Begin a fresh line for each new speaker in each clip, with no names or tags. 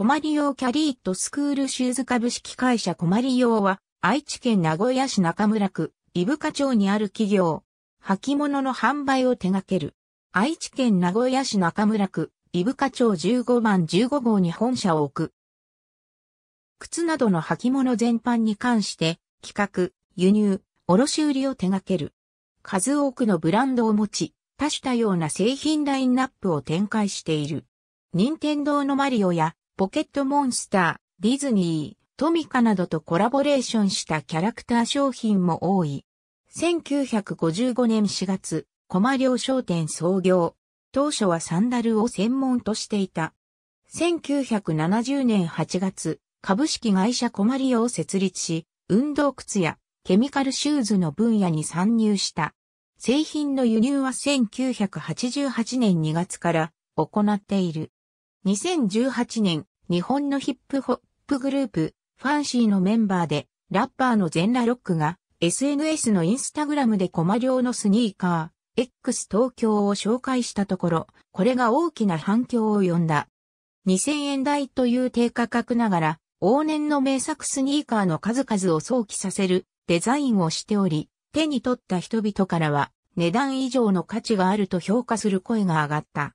コマリオキャリーットスクールシューズ株式会社コマリオは、愛知県名古屋市中村区、伊深町にある企業、履物の販売を手掛ける。愛知県名古屋市中村区、伊深町15番15号に本社を置く。靴などの履物全般に関して、企画、輸入、卸売を手掛ける。数多くのブランドを持ち、多種多様な製品ラインナップを展開している。任天堂のマリオやポケットモンスター、ディズニー、トミカなどとコラボレーションしたキャラクター商品も多い。1955年4月、コリオ商店創業。当初はサンダルを専門としていた。1970年8月、株式会社コマリオを設立し、運動靴やケミカルシューズの分野に参入した。製品の輸入は1988年2月から行っている。2018年日本のヒップホップグループ、ファンシーのメンバーで、ラッパーの全裸ロックが、SNS のインスタグラムでコマ量のスニーカー、X 東京を紹介したところ、これが大きな反響を呼んだ。2000円台という低価格ながら、往年の名作スニーカーの数々を想起させるデザインをしており、手に取った人々からは値段以上の価値があると評価する声が上がった。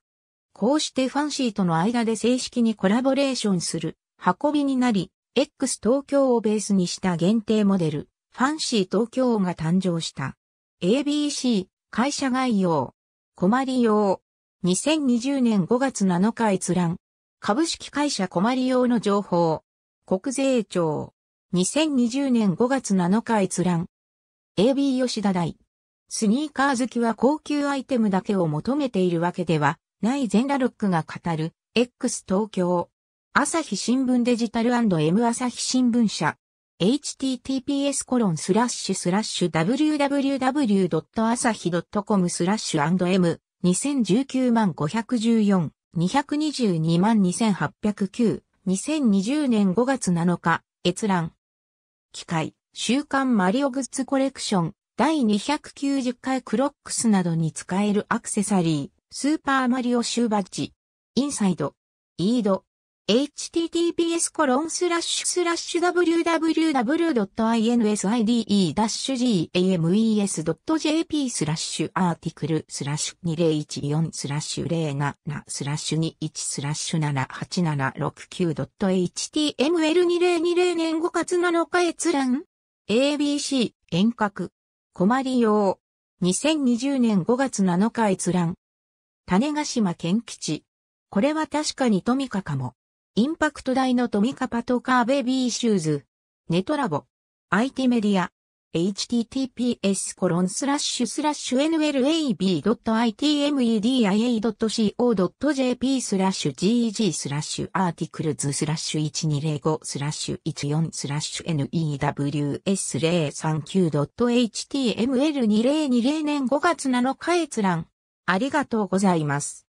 こうしてファンシーとの間で正式にコラボレーションする運びになり、X 東京をベースにした限定モデル、ファンシー東京が誕生した。ABC、会社概要。困り用。2020年5月7日閲覧。株式会社困り用の情報。国税庁。2020年5月7日閲覧。AB 吉田大。スニーカー好きは高級アイテムだけを求めているわけではゼンラロックが語る、X 東京。朝日新聞デジタル &M 朝日新聞社。https コロンスラッシュスラッシュ www.asahi.com スラッシュ &m 2019万514 222万2809 2020年5月7日閲覧機械週刊マリオグッズコレクション第290回クロックスなどに使えるアクセサリースーパーマリオシューバッジ、インサイド、イード、https コロンスラッシュスラッシュ www.inside-games.jp スラッシュアーティクルスラッシュ2014スラッシュ07スラッシュ21スラッシュ 7879.html2020 年5月7日閲覧 ABC 遠隔困りよ用2020年5月7日閲覧種ヶ島県基地。これは確かにトミカかも。インパクト大のトミカパトカーベビーシューズ。ネトラボ。IT メディア。https コロンスラッシュスラッシュ nlab.itmedia.co.jp スラッシュ gg スラッシュアーティクルズスラッシュ1205スラッシュ14スラッシュ news039.html2020 年5月7日閲覧ありがとうございます。